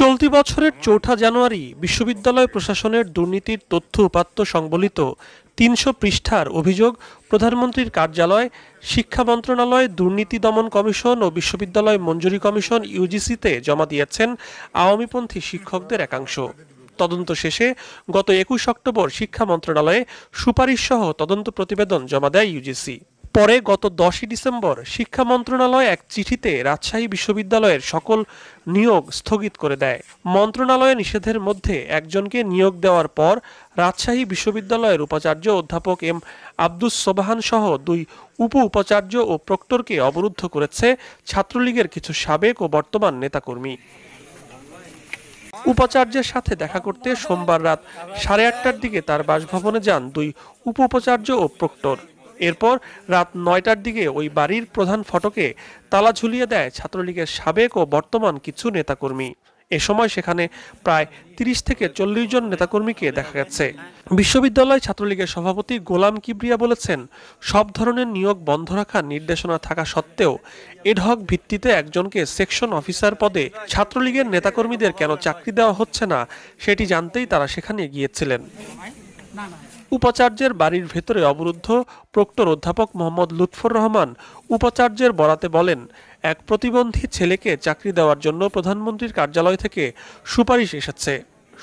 চলতি বছরের চৌঠা জানুয়ারি বিশ্ববিদ্যালয় প্রশাসনের দুর্নীতির তথ্য উপাত্ত সংবলিত তিনশো পৃষ্ঠার অভিযোগ প্রধানমন্ত্রীর কার্যালয় শিক্ষা মন্ত্রণালয় দুর্নীতি দমন কমিশন ও বিশ্ববিদ্যালয় মঞ্জুরি কমিশন ইউজিসিতে জমা দিয়েছেন আওয়ামীপন্থী শিক্ষকদের একাংশ তদন্ত শেষে গত একুশ অক্টোবর শিক্ষা মন্ত্রণালয়ে সুপারিশসহ তদন্ত প্রতিবেদন জমা দেয় ইউজিসি পরে গত দশই ডিসেম্বর শিক্ষা মন্ত্রণালয় এক চিঠিতে রাজশাহী বিশ্ববিদ্যালয়ের সকল নিয়োগ স্থগিত করে দেয় মন্ত্রণালয়ে নিষেধের মধ্যে একজনকে নিয়োগ দেওয়ার পর রাজশাহী বিশ্ববিদ্যালয়ের উপাচার্য অধ্যাপক এম আব্দুস সোবাহান সহ দুই উপ উপাচার্য ও প্রক্টরকে অবরুদ্ধ করেছে ছাত্রলীগের কিছু সাবেক ও বর্তমান নেতাকর্মী উপাচার্যের সাথে দেখা করতে সোমবার রাত সাড়ে আটটার দিকে তার বাসভবনে যান দুই উপ উপাচার্য ও প্রক্টর এরপর রাত নয়টার দিকে ওই বাড়ির প্রধান ফটকে তালা ঝুলিয়ে দেয় ছাত্রলীগের সাবেক ও বর্তমান কিছু নেতাকর্মী এ সময় সেখানে প্রায় ৩০ থেকে চল্লিশ জন নেতাকর্মীকে দেখা গেছে বিশ্ববিদ্যালয় ছাত্রলীগের সভাপতি গোলাম কিবরিয়া বলেছেন সব ধরনের নিয়োগ বন্ধ রাখার নির্দেশনা থাকা সত্ত্বেও এডহক ভিত্তিতে একজনকে সেকশন অফিসার পদে ছাত্রলীগের নেতাকর্মীদের কেন চাকরি দেওয়া হচ্ছে না সেটি জানতেই তারা সেখানে গিয়েছিলেন উপাচার্যের বাড়ির ভেতরে অবরুদ্ধ প্রক্টর অধ্যাপক মোহাম্মদ লুৎফর রহমান উপাচার্যের বরাতে বলেন এক প্রতিবন্ধী ছেলেকে চাকরি দেওয়ার জন্য প্রধানমন্ত্রীর কার্যালয় থেকে সুপারিশ এসেছে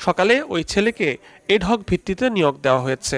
সকালে ওই ছেলেকে এডহক ভিত্তিতে নিয়োগ দেওয়া হয়েছে